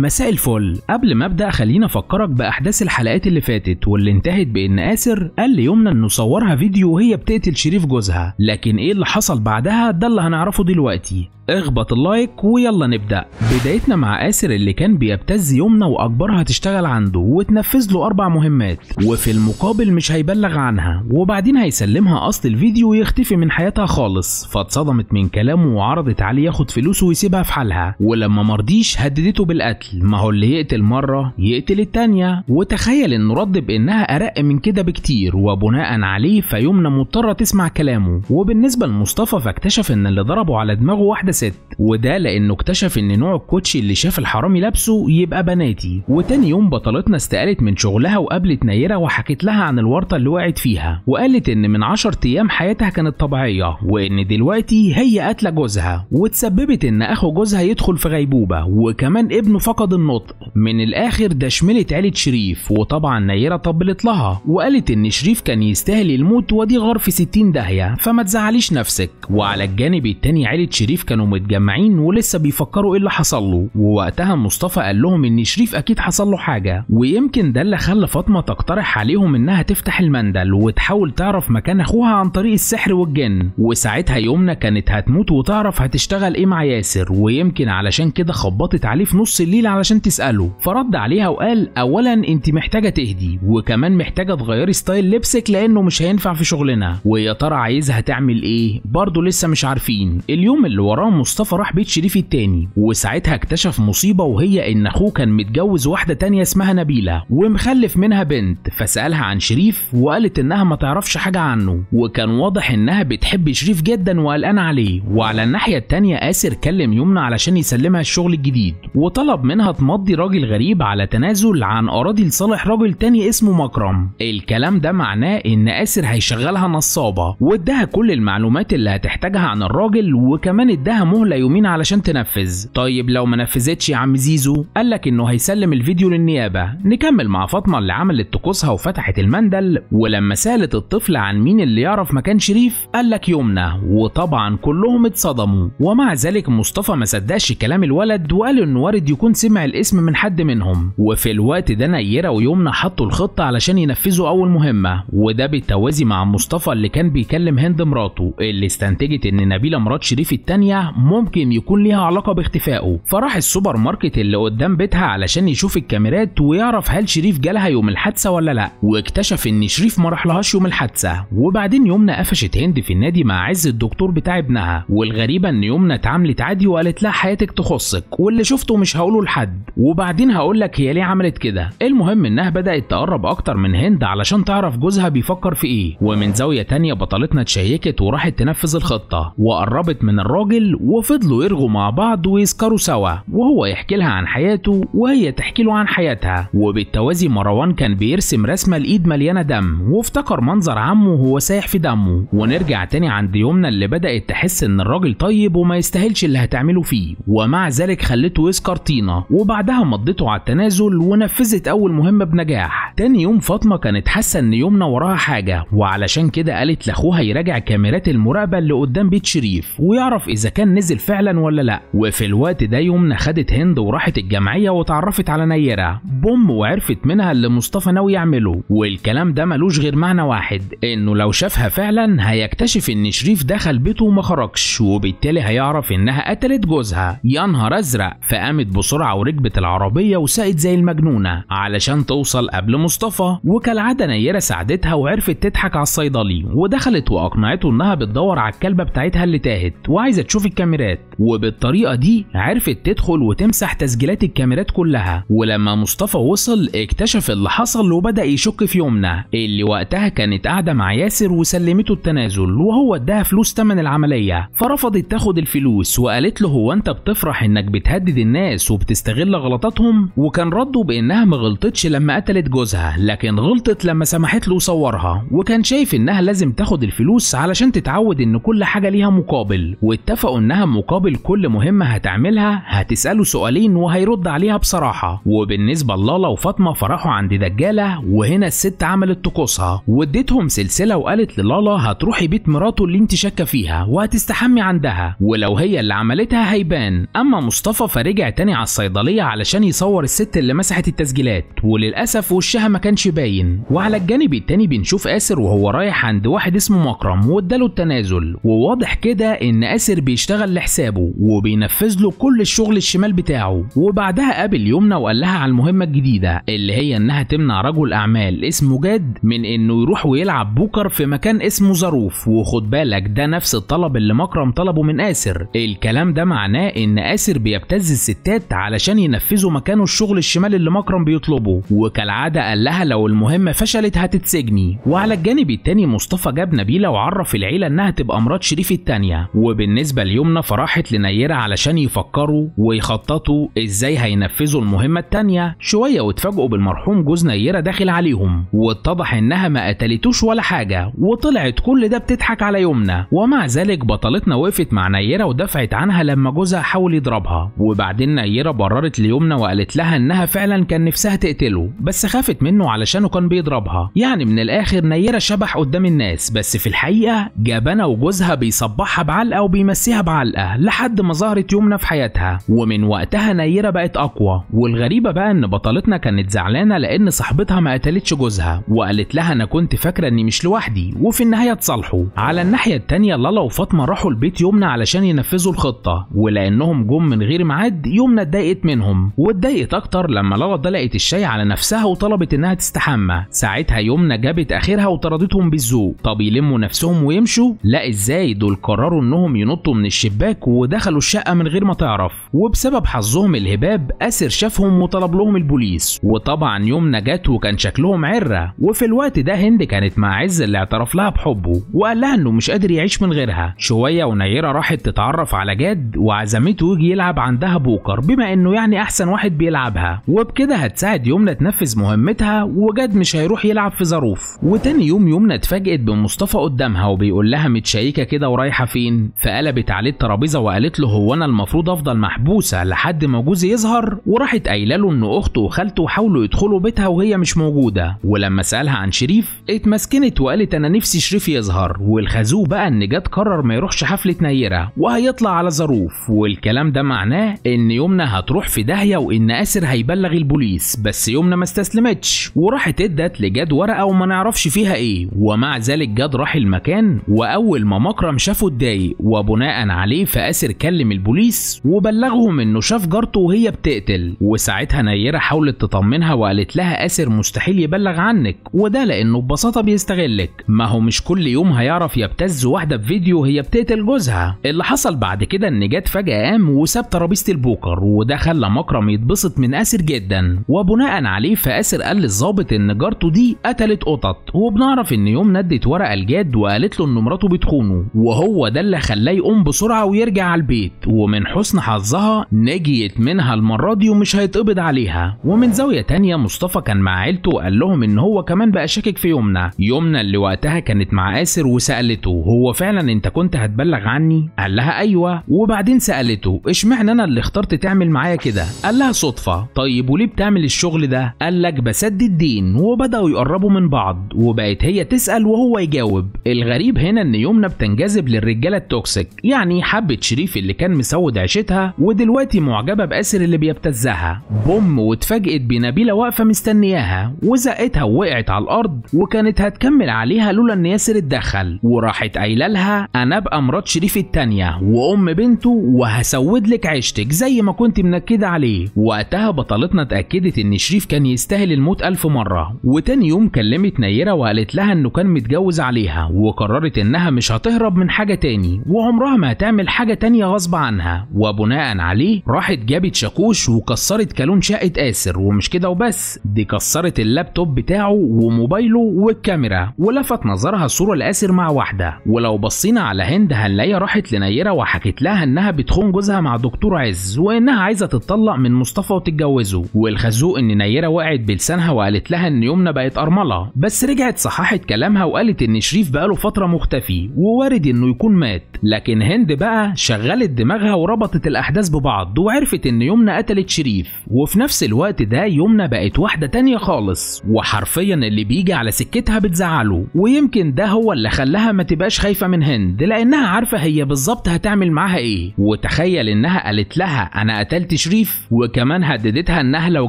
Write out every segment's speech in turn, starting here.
مساء الفل قبل ما ابدا خلينا افكرك باحداث الحلقات اللي فاتت واللي انتهت بان اسر قال ليمنى انه صورها فيديو وهي بتقتل شريف جوزها لكن ايه اللي حصل بعدها ده اللي هنعرفه دلوقتي اخبط اللايك ويلا نبدا بدايتنا مع آسر اللي كان بيبتز يمنى وأكبرها تشتغل عنده وتنفذ له أربع مهمات وفي المقابل مش هيبلغ عنها وبعدين هيسلمها أصل الفيديو ويختفي من حياتها خالص فاتصدمت من كلامه وعرضت عليه ياخد فلوسه ويسيبها في حالها ولما مرضيش هددته بالقتل ما هو اللي يقتل مرة يقتل التانية وتخيل إنه رد بإنها أرق من كده بكتير وبناء عليه فيمنى مضطرة تسمع كلامه وبالنسبة لمصطفى فاكتشف إن اللي ضربه على دماغه واحدة ست وده لانه اكتشف ان نوع الكوتشي اللي شاف الحرامي لابسه يبقى بناتي وتاني يوم بطلتنا استقالت من شغلها وقابلت نيره وحكيت لها عن الورطه اللي وقعت فيها وقالت ان من 10 ايام حياتها كانت طبيعيه وان دلوقتي هي قاتله جوزها وتسببت ان اخو جوزها يدخل في غيبوبه وكمان ابنه فقد النطق من الاخر ده شملت عيله شريف وطبعا نيره طبلت لها وقالت ان شريف كان يستاهل الموت ودي غار في 60 داهيه فما تزعليش نفسك وعلى الجانب التاني عيله شريف كانوا متجمعين ولسه بيفكروا ايه اللي حصل له ووقتها مصطفى قال لهم ان شريف اكيد حصل له حاجه ويمكن ده اللي خلى فاطمه تقترح عليهم انها تفتح المندل وتحاول تعرف مكان اخوها عن طريق السحر والجن وساعتها يمنى كانت هتموت وتعرف هتشتغل ايه مع ياسر ويمكن علشان كده خبطت عليه في نص الليل علشان تساله فرد عليها وقال اولا انت محتاجه تهدي وكمان محتاجه تغيري ستايل لبسك لانه مش هينفع في شغلنا ويا ترى عايزها تعمل ايه برضه لسه مش عارفين اليوم اللي وراه مصطفى راح بيت شريف التاني وساعتها اكتشف مصيبة وهي إن أخوه كان متجوز واحدة تانية اسمها نبيلة ومخلف منها بنت فسألها عن شريف وقالت إنها ما تعرفش حاجة عنه وكان واضح إنها بتحب شريف جدا وقلقانة عليه وعلى الناحية التانية اسر كلم يمنى علشان يسلمها الشغل الجديد وطلب منها تمضي راجل غريب على تنازل عن أراضي لصالح راجل تاني اسمه مكرم الكلام ده معناه إن اسر هيشغلها نصابة واداها كل المعلومات اللي هتحتاجها عن الراجل وكمان اداها مهله يومين علشان تنفذ طيب لو ما نفذتش يا عم زيزو قال لك انه هيسلم الفيديو للنيابه نكمل مع فاطمه اللي عملت طقوسها وفتحت المندل ولما سالت الطفل عن مين اللي يعرف مكان شريف قال لك يمنى وطبعا كلهم اتصدموا ومع ذلك مصطفى ما صدقش كلام الولد وقال انه وارد يكون سمع الاسم من حد منهم وفي الوقت ده نيره ويمنى حطوا الخطه علشان ينفذوا اول مهمه وده بالتوازي مع مصطفى اللي كان بيكلم هند مراته اللي استنتجت ان نبيله مرات شريف الثانيه ممكن يكون ليها علاقه باختفائه فراح السوبر ماركت اللي قدام بيتها علشان يشوف الكاميرات ويعرف هل شريف جالها يوم الحادثه ولا لا واكتشف ان شريف ما راحلهاش يوم الحادثه وبعدين يمنى قفشت هند في النادي مع عز الدكتور بتاع ابنها والغريبه ان يمنى اتعاملت عادي وقالت لها حياتك تخصك واللي شفته مش هقوله لحد وبعدين هقول لك هي ليه عملت كده المهم انها بدات تقرب اكتر من هند علشان تعرف جوزها بيفكر في ايه ومن زاويه تانية بطلتنا اتشيكت وراحت تنفذ الخطه وقربت من الراجل وفضلوا يرغوا مع بعض ويسكروا سوا وهو يحكي لها عن حياته وهي تحكي له عن حياتها وبالتوازي مروان كان بيرسم رسمة لايد مليانة دم وافتكر منظر عمه وهو سايح في دمه ونرجع تاني عند يمنى اللي بدأت تحس إن الراجل طيب وما يستاهلش اللي هتعمله فيه ومع ذلك خلته يسكر طينة وبعدها مضته على التنازل ونفذت أول مهمة بنجاح تاني يوم فاطمة كانت حاسة إن يمنى وراها حاجة وعلشان كده قالت لأخوها يراجع كاميرات المراقبة اللي قدام بيت شريف ويعرف إذا كان كان نزل فعلا ولا لا وفي الوقت ده يمنى خدت هند وراحت الجمعيه وتعرفت على نيره بوم وعرفت منها اللي مصطفى ناوي يعمله والكلام ده ملوش غير معنى واحد انه لو شافها فعلا هيكتشف ان شريف دخل بيته وما خرجش وبالتالي هيعرف انها قتلت جوزها يا نهار ازرق فقامت بسرعه وركبت العربيه وسقت زي المجنونه علشان توصل قبل مصطفى وكالعاده نيره ساعدتها وعرفت تضحك على الصيدلي ودخلت واقنعته انها بتدور على الكلبه بتاعتها اللي تاهت وعايزه تشوف الكاميرات وبالطريقه دي عرفت تدخل وتمسح تسجيلات الكاميرات كلها ولما مصطفى وصل اكتشف اللي حصل وبدا يشك في يمنى اللي وقتها كانت قاعده مع ياسر وسلمته التنازل وهو اداها فلوس تمن العمليه فرفضت تاخد الفلوس وقالت له هو انت بتفرح انك بتهدد الناس وبتستغل غلطاتهم وكان رده بانها ما غلطتش لما قتلت جوزها لكن غلطت لما سمحت له يصورها وكان شايف انها لازم تاخد الفلوس علشان تتعود ان كل حاجه ليها مقابل واتفقوا إنها مقابل كل مهمة هتعملها هتسأله سؤالين وهيرد عليها بصراحة وبالنسبة لالا وفاطمة فرحوا عند دجالة وهنا الست عملت طقوسها واديتهم سلسلة وقالت للالا هتروحي بيت مراته اللي انت شاكة فيها وهتستحمي عندها ولو هي اللي عملتها هيبان أما مصطفى فرجع تاني على الصيدلية علشان يصور الست اللي مسحت التسجيلات وللأسف وشها ما كانش باين وعلى الجانب التاني بنشوف آسر وهو رايح عند واحد اسمه مكرم واداله التنازل وواضح كده إن آسر بيشتغل بيشتغل لحسابه وبينفذ له كل الشغل الشمال بتاعه وبعدها قابل يمنى وقال لها على المهمه الجديده اللي هي انها تمنع رجل اعمال اسمه جاد من انه يروح ويلعب بوكر في مكان اسمه ظروف وخد بالك ده نفس الطلب اللي مكرم طلبه من آسر الكلام ده معناه ان آسر بيبتز الستات علشان ينفذوا مكانه الشغل الشمال اللي مكرم بيطلبه وكالعاده قال لها لو المهمه فشلت هتتسجني وعلى الجانب التاني مصطفى جاب نبيله وعرف العيله انها تبقى مرات شريف التانيه وبالنسبه ليوم اليمنى فراحت لنيرة علشان يفكروا ويخططوا ازاي هينفذوا المهمة التانية شوية واتفاجئوا بالمرحوم جوز نيرة داخل عليهم واتضح انها ما قتلتوش ولا حاجة وطلعت كل ده بتضحك على يمنى ومع ذلك بطلتنا وقفت مع نيرة ودفعت عنها لما جوزها حاول يضربها وبعدين نيرة بررت ليمنى وقالت لها انها فعلا كان نفسها تقتله بس خافت منه علشانه كان بيضربها يعني من الاخر نيرة شبح قدام الناس بس في الحقيقة جابنا وجوزها بيصبحها بعلقة وبيمسيها بعلقة الأهل لحد ما ظهرت يمنى في حياتها ومن وقتها نيرة بقت أقوى والغريبة بقى إن بطلتنا كانت زعلانة لأن صاحبتها ما قتلتش جوزها وقالت لها أنا كنت فاكرة إني مش لوحدي وفي النهاية اتصالحوا على الناحية التانية لالا وفاطمة راحوا البيت يمنى علشان ينفذوا الخطة ولأنهم جم من غير ميعاد يمنى اتضايقت منهم واتضايقت أكتر لما لالا دلقت الشاي على نفسها وطلبت إنها تستحمى ساعتها يمنى جابت آخرها وطردتهم بالذوق طب يلموا نفسهم ويمشوا لا إزاي دول قرروا إنهم ينطوا من الشباك ودخلوا الشقة من غير ما تعرف وبسبب حظهم الهباب أسر شافهم وطلب لهم البوليس وطبعا يوم نجات وكان شكلهم عرة وفي الوقت ده هند كانت مع عز اللي اعترف لها بحبه وقال لها انه مش قادر يعيش من غيرها شوية ونيرة راحت تتعرف على جاد وعزمته يجي يلعب عندها بوكر بما انه يعني احسن واحد بيلعبها وبكده هتساعد يمنى تنفذ مهمتها وجاد مش هيروح يلعب في ظروف وتاني يوم يمنى اتفاجئت بمصطفى قدامها وبيقول لها متشيكة كده ورايحة فين فقلبت عليه عليه الترابيزه وقالت له هو انا المفروض افضل محبوسه لحد ما جوزي يظهر وراحت قايله له ان اخته وخالته حاولوا يدخلوا بيتها وهي مش موجوده ولما سالها عن شريف اتمسكنت وقالت انا نفسي شريف يظهر والخازوق بقى ان جاد قرر ما يروحش حفله نيره وهيطلع على ظروف والكلام ده معناه ان يمنى هتروح في داهيه وان اسر هيبلغ البوليس بس يمنى ما استسلمتش وراحت ادت لجاد ورقه وما نعرفش فيها ايه ومع ذلك جاد راح المكان واول ما مكرم شافه اتضايق وبناء عليه فاسر كلم البوليس وبلغهم انه شاف جارته وهي بتقتل وساعتها نيره حاولت تطمنها وقالت لها اسر مستحيل يبلغ عنك وده لانه ببساطه بيستغلك ما هو مش كل يوم هيعرف يبتز واحده في فيديو هي بتقتل جوزها اللي حصل بعد كده ان جاد فجاه قام وساب ترابيزه البوكر وده خلى مكرم يتبسط من اسر جدا وبناء عليه فاسر قال للظابط ان جارته دي قتلت قطط وبنعرف ان يوم ندت ورقه لجاد وقالت له ان مراته بتخونه وهو ده اللي خلاه يقوم بسرعه بسرعة ويرجع على البيت ومن حسن حظها نجيت منها المرة دي ومش هيتقبض عليها ومن زاوية تانية مصطفى كان مع عيلته وقال لهم ان هو كمان بقى شاكك في يمنى يمنى اللي وقتها كانت مع آسر وسألته هو فعلا انت كنت هتبلغ عني قال لها ايوه وبعدين سألته اشمعنى انا اللي اخترت تعمل معايا كده قال لها صدفة طيب وليه بتعمل الشغل ده قال لك بسد الدين وبدأوا يقربوا من بعض وبقت هي تسأل وهو يجاوب الغريب هنا ان يمنى بتنجذب للرجالة التوكسيك يعني حبت شريف اللي كان مسود عيشتها ودلوقتي معجبه باسر اللي بيبتزها بوم واتفاجئت بنبيله واقفه مستنياها وزقتها ووقعت على الارض وكانت هتكمل عليها لولا ان ياسر اتدخل وراحت قايله لها انا ابقى مرات شريف التانيه وام بنته وهسود لك عيشتك زي ما كنت منكده عليه وقتها بطلتنا اتاكدت ان شريف كان يستاهل الموت الف مره وتاني يوم كلمت نيره وقالت لها انه كان متجوز عليها وقررت انها مش هتهرب من حاجه تاني وعمرها ما هتعمل تعمل حاجة تانية غصب عنها وبناء عليه راحت جابت شاكوش وكسرت كالون شقة آسر ومش كده وبس دي كسرت اللابتوب بتاعه وموبايله والكاميرا ولفت نظرها صورة لآسر مع واحدة ولو بصينا على هند هنلاقيها راحت لنيرة وحكت لها إنها بتخون جوزها مع دكتور عز وإنها عايزة تتطلق من مصطفى وتتجوزه والخازوق إن نيرة وقعت بلسانها وقالت لها إن يمنى بقت أرملة بس رجعت صححت كلامها وقالت إن شريف بقاله فترة مختفي ووارد إنه يكون مات لكن هند بقى شغلت دماغها وربطت الأحداث ببعض وعرفت إن يمنى قتلت شريف وفي نفس الوقت ده يمنى بقت واحدة تانية خالص وحرفيا اللي بيجي على سكتها بتزعله ويمكن ده هو اللي خلاها ما تبقاش خايفة من هند لأنها عارفة هي بالظبط هتعمل معاها إيه وتخيل إنها قالت لها أنا قتلت شريف وكمان هددتها إنها لو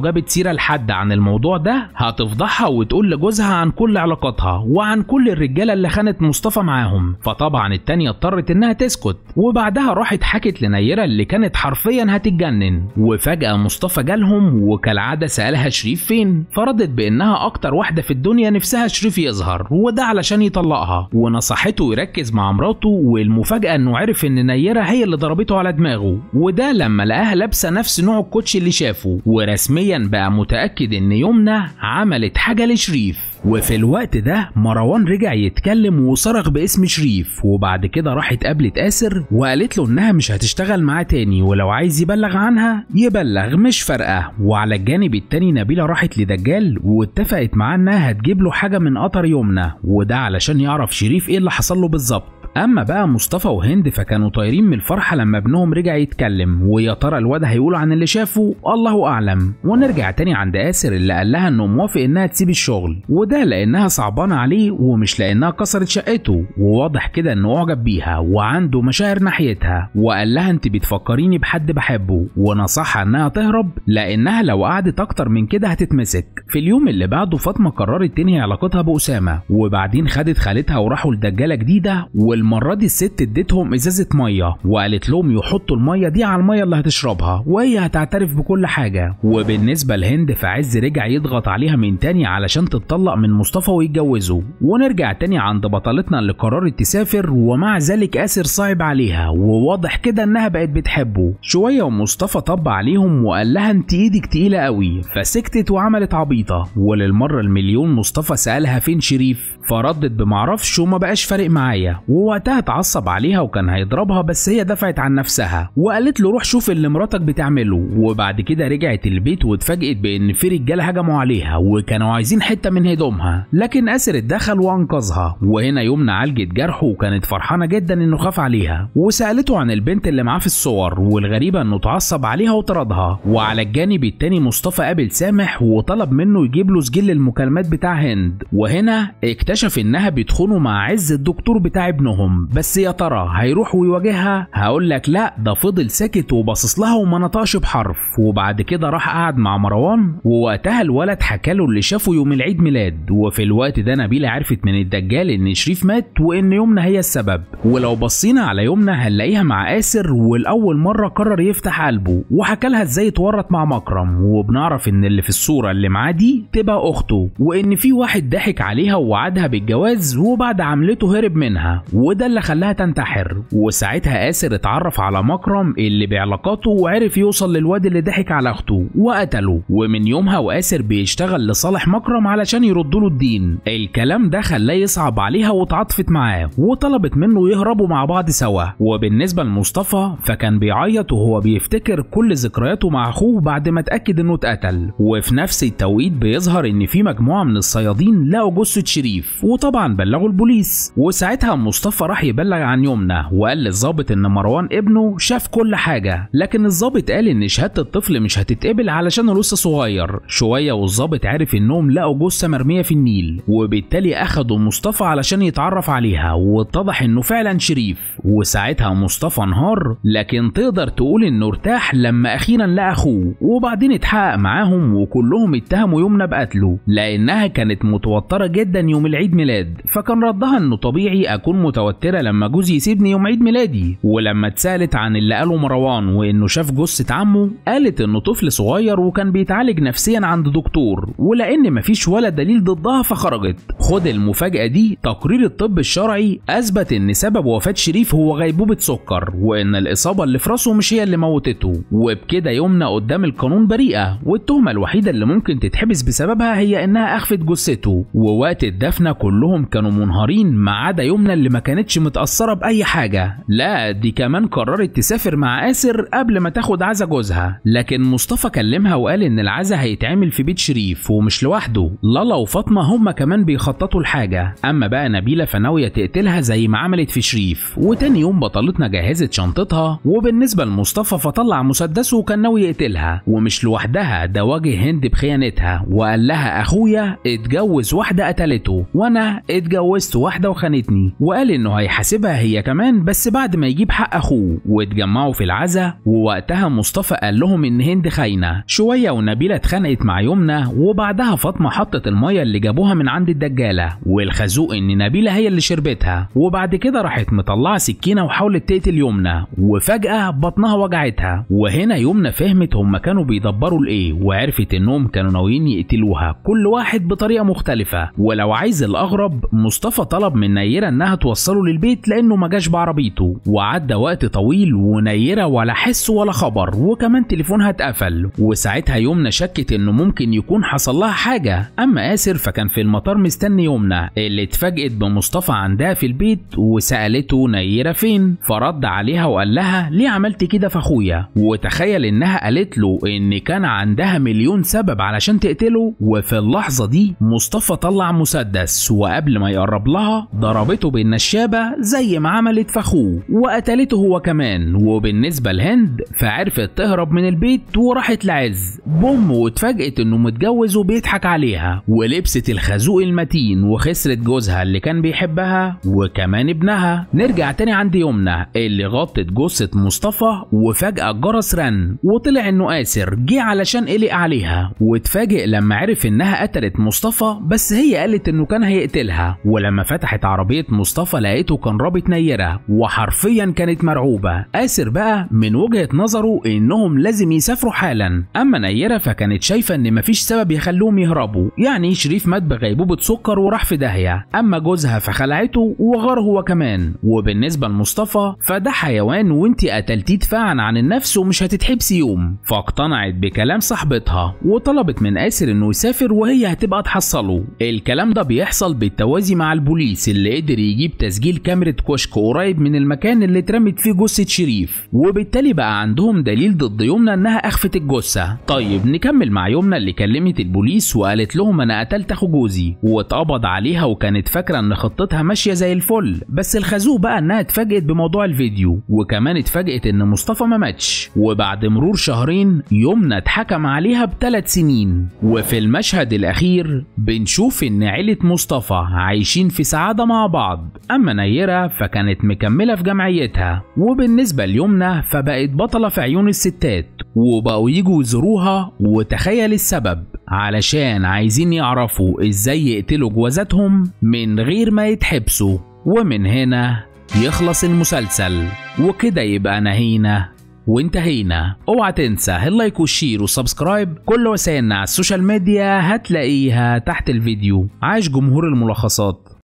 جابت سيرة لحد عن الموضوع ده هتفضحها وتقول لجوزها عن كل علاقاتها وعن كل الرجالة اللي خانت مصطفى معاهم فطبعا التانية اضطرت إنها تسكت وبعدها راحت حكت لنيرة اللي كانت حرفيا هتتجنن وفجأة مصطفى جالهم وكالعادة سألها شريف فين فردت بإنها أكتر واحدة في الدنيا نفسها شريف يظهر وده علشان يطلقها ونصحته يركز مع مراته والمفاجأة إنه عرف إن نيرة هي اللي ضربته على دماغه وده لما لقاها لابسة نفس نوع الكوتش اللي شافه ورسميا بقى متأكد إن يمنى عملت حاجة لشريف وفي الوقت ده مروان رجع يتكلم وصرخ باسم شريف وبعد كده راحت قابلت آسر وقالت له إنها مش هتشتغل معاه تاني ولو عايز يبلغ عنها يبلغ مش فارقة وعلى الجانب التاني نبيلة راحت لدجال واتفقت معاه إنها هتجيب له حاجة من قطر يمنى وده علشان يعرف شريف إيه اللي حصل له بالظبط اما بقى مصطفى وهند فكانوا طايرين من الفرحه لما ابنهم رجع يتكلم ويا ترى الواد هيقول عن اللي شافه الله اعلم ونرجع تاني عند اسر اللي قال لها انه موافق انها تسيب الشغل وده لانها صعبانه عليه ومش لانها كسرت شقته وواضح كده انه اعجب بيها وعنده مشاعر ناحيتها وقال لها انت بتفكريني بحد بحبه ونصحها انها تهرب لانها لو قعدت اكتر من كده هتتمسك في اليوم اللي بعده فاطمه قررت تنهي علاقتها باسامه وبعدين خدت خالتها وراحوا لدجاله جديده وال المرة دي الست اديتهم ازازة مية وقالت لهم يحطوا المية دي على المية اللي هتشربها وهي هتعترف بكل حاجة وبالنسبة لهند فعز رجع يضغط عليها من تاني علشان تتطلق من مصطفى ويتجوزوا ونرجع تاني عند بطلتنا اللي قررت تسافر ومع ذلك آسر صعب عليها وواضح كده انها بقت بتحبه شوية ومصطفى طب عليهم وقال لها انت ايدك تقيلة قوي فسكتت وعملت عبيطة وللمرة المليون مصطفى سألها فين شريف فردت بمعرفش وما بقاش فارق معايا وهو وقتها اتعصب عليها وكان هيضربها بس هي دفعت عن نفسها وقالت له روح شوف اللي مراتك بتعمله وبعد كده رجعت البيت واتفاجئت بان في رجاله هجموا عليها وكانوا عايزين حته من هدومها لكن اسر اتدخل وانقذها وهنا يمنى عالجت جرحه وكانت فرحانه جدا انه خاف عليها وسالته عن البنت اللي معاه في الصور والغريبه انه اتعصب عليها وطردها وعلى الجانب التاني مصطفى قابل سامح وطلب منه يجيب له سجل المكالمات بتاع هند وهنا اكتشف انها بيتخونوا مع عز الدكتور بتاع ابنهم منهم بس يا ترى هيروح ويواجهها هقول لك لا ده فضل ساكت وباصص لها وما نطقش بحرف وبعد كده راح قعد مع مروان ووقتها الولد حكى له اللي شافه يوم العيد ميلاد وفي الوقت ده نبيلة عرفت من الدجال ان شريف مات وان يمنى هي السبب ولو بصينا على يمنى هنلاقيها مع آسر والأول مرة قرر يفتح قلبه وحكى لها ازاي اتورط مع مكرم وبنعرف ان اللي في الصورة اللي معاه دي تبقى أخته وان في واحد ضحك عليها ووعدها بالجواز وبعد عملته هرب منها و وده اللي خلاها تنتحر وساعتها آسر اتعرف على مكرم اللي بعلاقاته وعرف يوصل للواد اللي ضحك على أخته وقتله ومن يومها وآسر بيشتغل لصالح مكرم علشان يرد له الدين الكلام ده خلاه يصعب عليها وتعاطفت معاه وطلبت منه يهربوا مع بعض سوا وبالنسبة لمصطفى فكان بيعيط وهو بيفتكر كل ذكرياته مع أخوه بعد ما اتأكد إنه اتقتل وفي نفس التوقيت بيظهر إن في مجموعة من الصيادين لقوا جثة شريف وطبعا بلغوا البوليس وساعتها مصطفى الشرطة راح يبلغ عن يمنى وقال للظابط إن مروان ابنه شاف كل حاجة لكن الظابط قال إن شهادة الطفل مش هتتقبل علشان لسه صغير شوية والظابط عرف إنهم لقوا جثة مرمية في النيل وبالتالي أخدوا مصطفى علشان يتعرف عليها واتضح إنه فعلا شريف وساعتها مصطفى انهار لكن تقدر تقول إنه ارتاح لما أخيرا لقى أخوه وبعدين اتحقق معاهم وكلهم اتهموا يمنى بقتله لأنها كانت متوترة جدا يوم العيد ميلاد فكان ردها إنه طبيعي أكون متوتر متوترة لما جوزي يسيبني يوم عيد ميلادي ولما اتسألت عن اللي قاله مروان وإنه شاف جثة عمه قالت إنه طفل صغير وكان بيتعالج نفسيا عند دكتور ولأن مفيش ولا دليل ضدها فخرجت خد المفاجأة دي تقرير الطب الشرعي أثبت إن سبب وفاة شريف هو غيبوبة سكر وإن الإصابة اللي في راسه مش هي اللي موتته وبكده يمنى قدام القانون بريئة والتهمة الوحيدة اللي ممكن تتحبس بسببها هي إنها أخفت جثته ووقت الدفنة كلهم كانوا منهارين ما عدا يمنى اللي ما كانت كانتش متأثرة بأي حاجة لا دي كمان قررت تسافر مع آسر قبل ما تاخد عزا جوزها لكن مصطفى كلمها وقال إن العزا هيتعمل في بيت شريف ومش لوحده لالا وفاطمة هما كمان بيخططوا لحاجة أما بقى نبيلة فناوية تقتلها زي ما عملت في شريف وتاني يوم بطلتنا جهزت شنطتها وبالنسبة لمصطفى فطلع مسدسه وكان ناوي يقتلها ومش لوحدها ده واجه هند بخيانتها وقال لها أخويا اتجوز واحدة قتلته وأنا اتجوزت واحدة وخانتني وقال إن انه هيحاسبها هي كمان بس بعد ما يجيب حق اخوه واتجمعوا في العزا ووقتها مصطفى قال لهم ان هند خاينه شويه ونبيله اتخانقت مع يمنى وبعدها فاطمه حطت الميه اللي جابوها من عند الدجاله والخازوق ان نبيله هي اللي شربتها وبعد كده راحت مطلعه سكينه وحاولت تقتل يمنى وفجاه بطنها وجعتها وهنا يمنى فهمت هم كانوا بيدبروا لايه وعرفت انهم كانوا ناويين يقتلوها كل واحد بطريقه مختلفه ولو عايز الاغرب مصطفى طلب من نيره انها توصله وصلوا للبيت لانه ما جاش بعربيته وعدى وقت طويل ونيره ولا حس ولا خبر وكمان تليفونها اتقفل وساعتها يمنى شكت انه ممكن يكون حصل لها حاجه اما اسر فكان في المطار مستني يمنى اللي اتفاجئت بمصطفى عندها في البيت وسالته نيره فين فرد عليها وقال لها ليه عملت كده في اخويا وتخيل انها قالت له ان كان عندها مليون سبب علشان تقتله وفي اللحظه دي مصطفى طلع مسدس وقبل ما يقرب لها ضربته بالنشال الإجابة زي ما عملت فخوه وقتلته هو كمان وبالنسبة لهند فعرفت تهرب من البيت وراحت لعز بوم واتفاجئت إنه متجوز وبيضحك عليها ولبست الخازوق المتين وخسرت جوزها اللي كان بيحبها وكمان ابنها نرجع تاني عند يمنى اللي غطت جثة مصطفى وفجأة الجرس رن وطلع إنه آسر جه علشان قلق عليها واتفاجئ لما عرف إنها قتلت مصطفى بس هي قالت إنه كان هيقتلها ولما فتحت عربية مصطفى لقيته كان رابط نيره وحرفيا كانت مرعوبه آسر بقى من وجهه نظره انهم لازم يسافروا حالا اما نيره فكانت شايفه ان مفيش سبب يخلوهم يهربوا يعني شريف مات بغيبوبه سكر وراح في داهيه اما جوزها فخلعته وغار هو كمان وبالنسبه لمصطفى فده حيوان وانت قتلتيه دفاعا عن النفس ومش هتتحبسي يوم فاقتنعت بكلام صاحبتها وطلبت من آسر انه يسافر وهي هتبقى تحصله الكلام ده بيحصل بالتوازي مع البوليس اللي قدر يجيب تسجيل تسجيل كاميرا كشك قريب من المكان اللي اترمت فيه جثة شريف وبالتالي بقى عندهم دليل ضد يمنى انها اخفت الجثة طيب نكمل مع يمنى اللي كلمت البوليس وقالت لهم انا قتلت اخو جوزي واتقبض عليها وكانت فاكرة ان خطتها ماشية زي الفل بس الخازوق بقى انها اتفاجئت بموضوع الفيديو وكمان اتفاجئت ان مصطفى ما ماتش وبعد مرور شهرين يمنى اتحكم عليها بثلاث سنين وفي المشهد الاخير بنشوف ان عيلة مصطفى عايشين في سعادة مع بعض اما منيرة فكانت مكملة في جمعيتها وبالنسبة ليمنى فبقت بطلة في عيون الستات وبقوا يجوا يزوروها وتخيل السبب علشان عايزين يعرفوا ازاي يقتلوا جوازاتهم من غير ما يتحبسوا ومن هنا يخلص المسلسل وكده يبقى نهينا وانتهينا اوعى تنسى اللايك والشير والسبسكرايب كل وسائلنا على السوشيال ميديا هتلاقيها تحت الفيديو عاش جمهور الملخصات